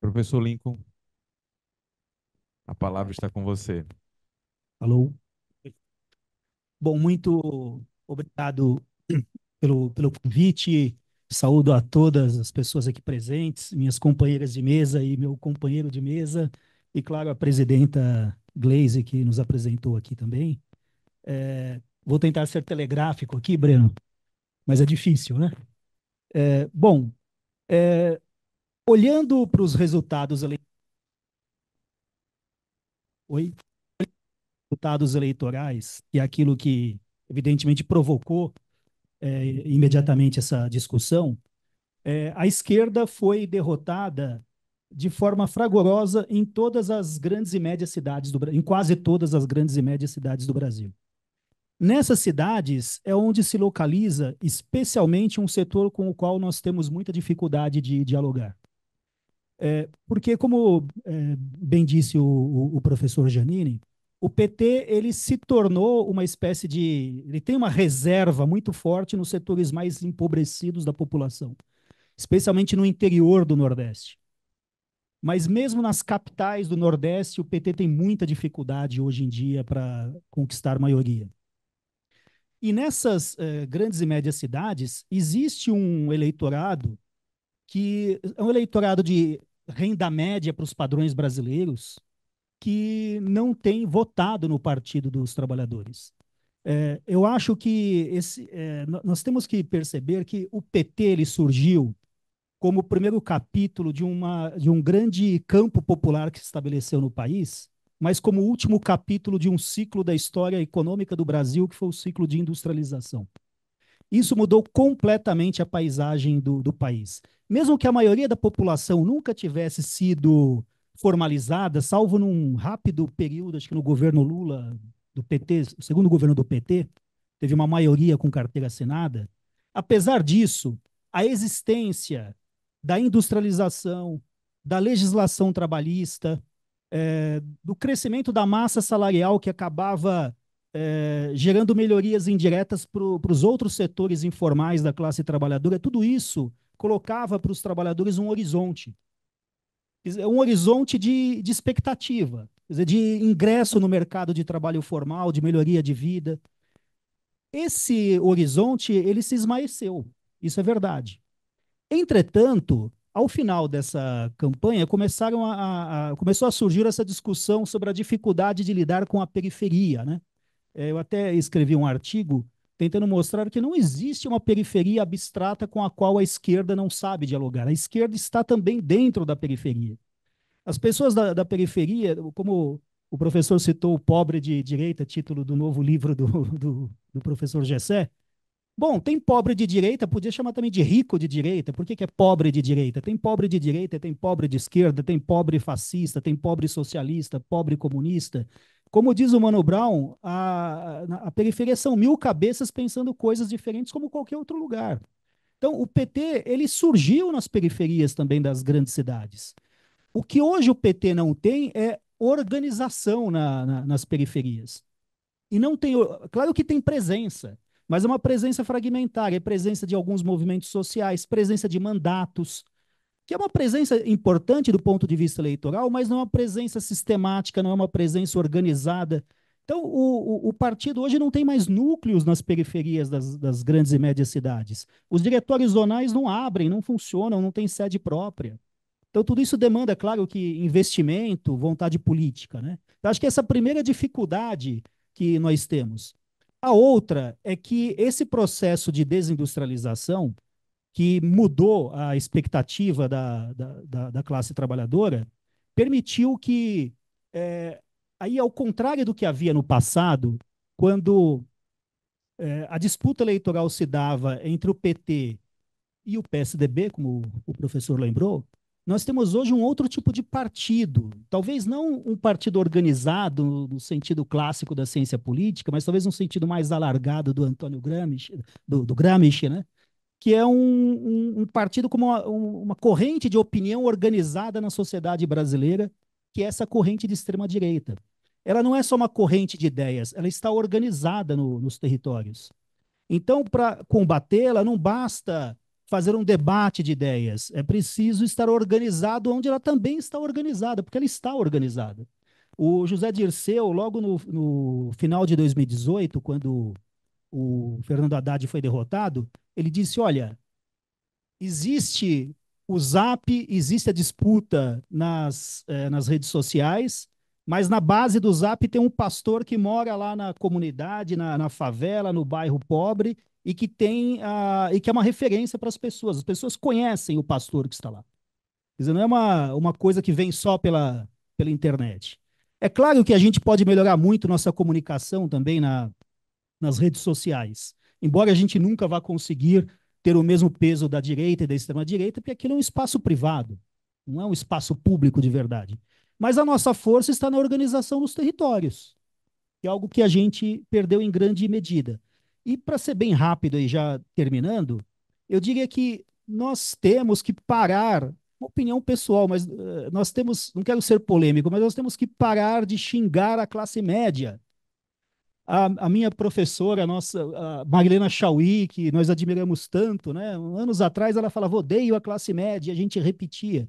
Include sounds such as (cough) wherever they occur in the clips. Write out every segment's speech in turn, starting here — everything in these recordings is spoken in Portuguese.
Professor Lincoln, a palavra está com você. Alô? Bom, muito obrigado pelo, pelo convite. Saúdo a todas as pessoas aqui presentes, minhas companheiras de mesa e meu companheiro de mesa, e claro, a presidenta Glaze, que nos apresentou aqui também. É, vou tentar ser telegráfico aqui, Breno, mas é difícil, né? É, bom, é, olhando para os resultados eleitorais. Oi? Resultados eleitorais, e aquilo que evidentemente provocou é, imediatamente essa discussão, é, a esquerda foi derrotada de forma fragorosa em todas as grandes e médias cidades do em quase todas as grandes e médias cidades do Brasil. Nessas cidades é onde se localiza especialmente um setor com o qual nós temos muita dificuldade de dialogar, é, porque, como é, bem disse o, o, professor Janine, o PT ele se tornou uma espécie de. Ele tem uma reserva muito forte nos setores mais empobrecidos da população, especialmente no interior do Nordeste. Mas, mesmo nas capitais do Nordeste, o PT tem muita dificuldade hoje em dia para conquistar maioria. E nessas eh, grandes e médias cidades, existe um eleitorado que é um eleitorado de renda média para os padrões brasileiros que não tem votado no Partido dos Trabalhadores. É, eu acho que esse, é, nós temos que perceber que o PT ele surgiu como o primeiro capítulo de, uma, de um grande campo popular que se estabeleceu no país, mas como o último capítulo de um ciclo da história econômica do Brasil, que foi o ciclo de industrialização. Isso mudou completamente a paisagem do, do país. Mesmo que a maioria da população nunca tivesse sido formalizada, salvo num rápido período, acho que no governo Lula, do PT, segundo governo do PT, teve uma maioria com carteira assinada. Apesar disso, a existência da industrialização, da legislação trabalhista, é, do crescimento da massa salarial que acabava é, gerando melhorias indiretas para os outros setores informais da classe trabalhadora, tudo isso colocava para os trabalhadores um horizonte. Um horizonte de, de expectativa, dizer, de ingresso no mercado de trabalho formal, de melhoria de vida. Esse horizonte ele se esmaeceu, isso é verdade. Entretanto, ao final dessa campanha, começaram a, a, a, começou a surgir essa discussão sobre a dificuldade de lidar com a periferia, né? É, eu até escrevi um artigo tentando mostrar que não existe uma periferia abstrata com a qual a esquerda não sabe dialogar. A esquerda está também dentro da periferia. As pessoas da, da periferia, como o professor citou o pobre de direita, título do novo livro do, (laughs) do, do professor Gessé, Bom, tem pobre de direita, podia chamar também de rico de direita. Por que, que é pobre de direita? Tem pobre de direita, tem pobre de esquerda, tem pobre fascista, tem pobre socialista, pobre comunista. Como diz o Mano Brown, a, a periferia são mil cabeças pensando coisas diferentes como qualquer outro lugar. Então, o PT ele surgiu nas periferias também das grandes cidades. O que hoje o PT não tem é organização na, na, nas periferias. E não tem. Claro que tem presença, mas é uma presença fragmentária, é presença de alguns movimentos sociais, presença de mandatos, que é uma presença importante do ponto de vista eleitoral, mas não é uma presença sistemática, não é uma presença organizada. Então, o, o, o partido hoje não tem mais núcleos nas periferias das, das grandes e médias cidades. Os diretórios zonais não abrem, não funcionam, não têm sede própria. Então, tudo isso demanda, claro, que investimento, vontade política. Né? Então, acho que essa é a primeira dificuldade que nós temos. A outra é que esse processo de desindustrialização, que mudou a expectativa da, da, da, da classe trabalhadora, permitiu que, é, aí ao contrário do que havia no passado, quando é, a disputa eleitoral se dava entre o PT e o PSDB, como o professor lembrou, nós temos hoje um outro tipo de partido, talvez não um partido organizado no sentido clássico da ciência política, mas talvez um sentido mais alargado do Antônio Gramsci, do, do Gramsci, né? que é um, um, um partido como uma, uma, corrente de opinião organizada na sociedade brasileira, que é essa corrente de extrema-direita. Ela não é só uma corrente de ideias, ela está organizada no, nos territórios. Então, para combatê-la, não basta fazer um debate de ideias, é preciso estar organizado onde ela também está organizada, porque ela está organizada. O José Dirceu, logo no, no final de 2018, quando o Fernando Haddad foi derrotado, ele disse: olha, existe o Zap, existe a disputa nas, eh, nas redes sociais, mas na base do Zap tem um pastor que mora lá na comunidade, na, na favela, no bairro pobre, e que tem a, e que é uma referência para as pessoas. As pessoas conhecem o pastor que está lá. Quer dizer, não é uma, uma coisa que vem só pela, pela internet. É claro que a gente pode melhorar muito nossa comunicação também na, nas redes sociais. Embora a gente nunca vá conseguir ter o mesmo peso da direita e da extrema-direita, porque aquilo é um espaço privado, não é um espaço público de verdade. Mas a nossa força está na organização dos territórios, que é algo que a gente perdeu em grande medida. E para ser bem rápido e já terminando, eu diria que nós temos que parar, uma opinião pessoal, mas uh, nós temos, não quero ser polêmico, mas nós temos que parar de xingar a classe média a, a minha professora, a nossa a Marilena Chauí, que nós admiramos tanto, né? Anos atrás ela falava, odeio a classe média, e a gente repetia.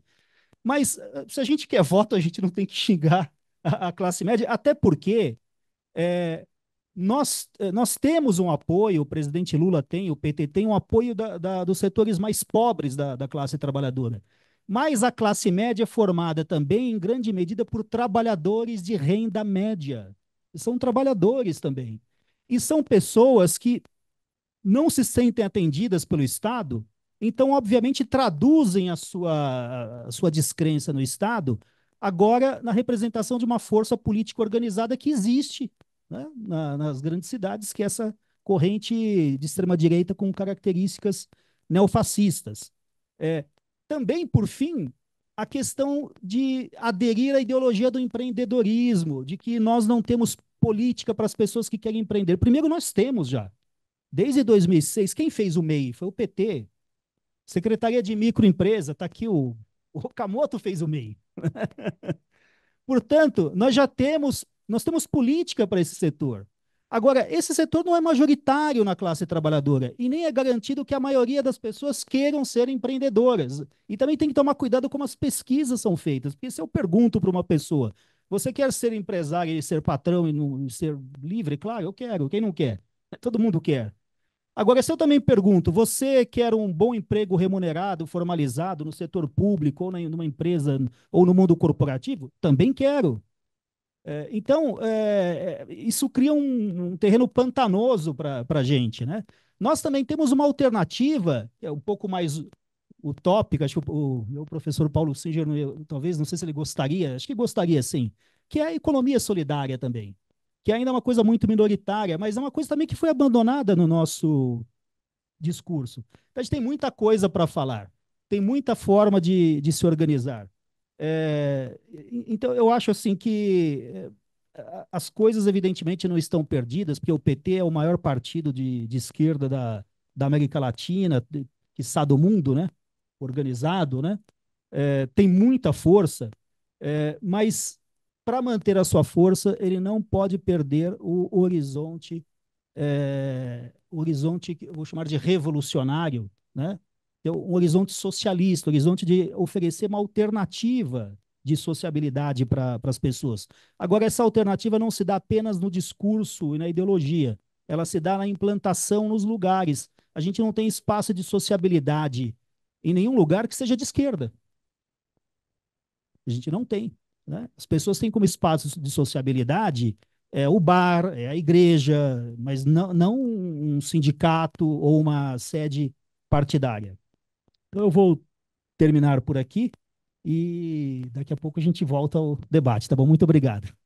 Mas eh, se a gente quer voto, a gente não tem que xingar a, a classe média, até porque é, nós, eh, nós temos um apoio, o presidente Lula tem, o PT tem um apoio da, da, dos setores mais pobres da, da classe trabalhadora. Mas a classe média é formada também, em grande medida, por trabalhadores de renda média são trabalhadores também. E são pessoas que não se sentem atendidas pelo Estado, então, obviamente, traduzem a sua, a sua descrença no Estado agora na representação de uma força política organizada que existe né, na, nas grandes cidades, que é essa corrente de extrema-direita com características neofascistas. É, também, por fim, a questão de aderir à ideologia do empreendedorismo, de que nós não temos política para as pessoas que querem empreender. Primeiro, nós temos já. Desde 2006, quem fez o MEI? Foi o PT. Secretaria de Microempresa, está aqui o, o Okamoto fez o MEI. (laughs) Portanto, nós já temos, nós temos política para esse setor. Agora, esse setor não é majoritário na classe trabalhadora e nem é garantido que a maioria das pessoas queiram ser empreendedoras. E também tem que tomar cuidado como as pesquisas são feitas, porque se eu pergunto para uma pessoa, você quer ser empresário e ser patrão e, não, e ser livre? Claro, eu quero. Quem não quer? Todo mundo quer. Agora, se eu também pergunto, você quer um bom emprego remunerado, formalizado no setor público ou numa empresa ou no mundo corporativo? Também quero. É, então, é, é, isso cria um, um terreno pantanoso para a gente. Né? Nós também temos uma alternativa, que é um pouco mais utópica, acho que o, o meu professor Paulo Singer, talvez, não sei se ele gostaria, acho que gostaria sim, que é a economia solidária também, que é ainda é uma coisa muito minoritária, mas é uma coisa também que foi abandonada no nosso discurso. Então, a gente tem muita coisa para falar, tem muita forma de, de se organizar. É, então, eu acho assim que é, as coisas, evidentemente, não estão perdidas, porque o PT é o maior partido de, de esquerda da, da América Latina, que está do mundo, né? organizado, né? É, tem muita força, é, mas para manter a sua força, ele não pode perder o horizonte, é, horizonte que eu vou chamar de revolucionário, né? Então, um horizonte socialista, um horizonte de oferecer uma alternativa de sociabilidade para as pessoas. Agora, essa alternativa não se dá apenas no discurso e na ideologia, ela se dá na implantação nos lugares. A gente não tem espaço de sociabilidade em nenhum lugar que seja de esquerda. A gente não tem. Né? As pessoas têm como espaço de sociabilidade é o bar, é a igreja, mas não, não um sindicato ou uma sede partidária. Então eu vou terminar por aqui e daqui a pouco a gente volta ao debate, tá bom? Muito obrigado.